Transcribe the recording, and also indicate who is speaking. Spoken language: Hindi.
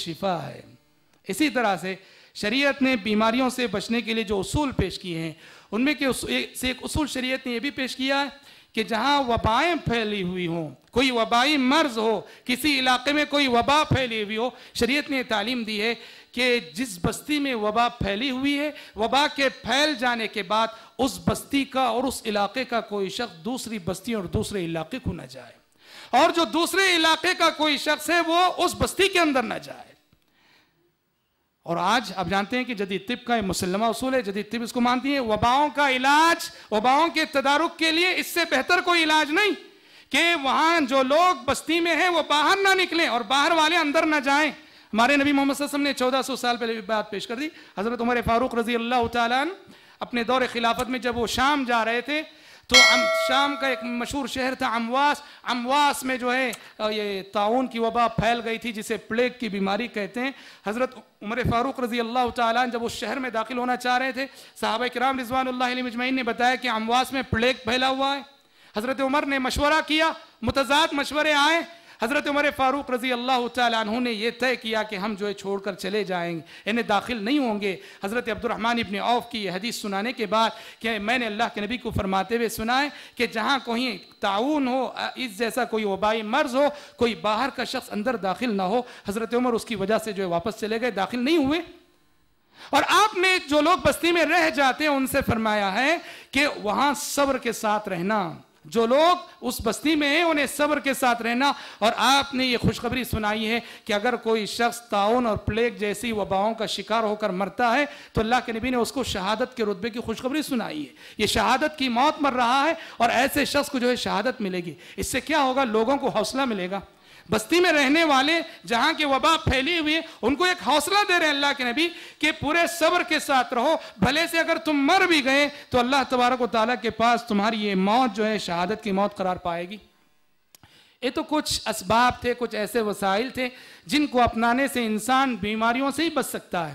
Speaker 1: शिफा है इसी तरह से शरीयत ने बीमारियों से बचने के लिए जो असूल पेश किए हैं उनमें के से एक उसूल शरीयत ने यह भी पेश किया है कि जहाँ वबाएं फैली हुई हों कोई वबाई मर्ज हो किसी इलाके में कोई वबा फैली हुई हो शरीयत ने तालीम दी है कि जिस बस्ती में वबा फैली हुई है वबा के फैल जाने के बाद उस बस्ती का और उस इलाके का कोई शख्स दूसरी बस्ती और दूसरे इलाके को ना जाए और जो दूसरे इलाके का कोई शख्स है वो उस बस्ती के अंदर ना जाए और आज आप जानते हैं कि जदी तिब का मुसलमा उसूल है जदी तिब इसको मानती है वबाओं का इलाज वबाओं के तदारुक के लिए इससे बेहतर कोई इलाज नहीं कि वहां जो लोग बस्ती में हैं वो बाहर ना निकलें और बाहर वाले अंदर ना जाएं हमारे नबी मोहम्मद ने ने सौ साल पहले बात पेश कर दी हजरत उमर फारूक रजी अल्लाह अपने दौरे खिलाफत में जब वो शाम जा रहे थे तो शाम का एक मशहूर शहर था अमवास अमवास में जो है ये ताउन की वबा फैल गई थी जिसे प्लेग की बीमारी कहते हैं हज़रत उमर फ़ारूक रजी अल्लाह तन जब उस शहर में दाखिल होना चाह रहे थे साहब कराम रिजवान मजमैन ने बताया कि अमवास में प्लेग फैला हुआ है हज़रत उमर ने मशवरा किया मुतजाद मशवरे आए हज़रत उमर फ़ारूक रज़ी अल्लाह तु ने यह तय किया कि हम जो है छोड़ कर चले जाएंगे इन्हें दाखिल नहीं होंगे हज़रत अब्दुलरहमान इबन औफ की यह हदीस सुनाने के बाद कि मैंने अल्लाह के नबी को फरमाते हुए सुना है कि जहाँ कहीं ताउन हो इस जैसा कोई वबाई मर्ज हो कोई बाहर का शख्स अंदर दाखिल ना हो हज़रत उमर उसकी वजह से जो है वापस चले गए दाखिल नहीं हुए और आपने जो लोग बस्ती में रह जाते हैं उनसे फरमाया है कि वहां सब्र के साथ रहना जो लोग उस बस्ती में हैं उन्हें सब्र के साथ रहना और आपने ये खुशखबरी सुनाई है कि अगर कोई शख्स ताउन और प्लेग जैसी वबाओं का शिकार होकर मरता है तो अल्लाह के नबी ने उसको शहादत के रुतबे की खुशखबरी सुनाई है ये शहादत की मौत मर रहा है और ऐसे शख्स को जो है शहादत मिलेगी इससे क्या होगा लोगों को हौसला मिलेगा बस्ती में रहने वाले जहां के वबा फैली हुई उनको एक हौसला दे रहे अल्लाह के नबी कि पूरे सब्र के साथ रहो भले से अगर तुम मर भी गए तो अल्लाह तबारक ताली के पास तुम्हारी ये मौत जो है शहादत की मौत करार पाएगी ये तो कुछ इसबाब थे कुछ ऐसे वसाइल थे जिनको अपनाने से इंसान बीमारियों से ही बच सकता है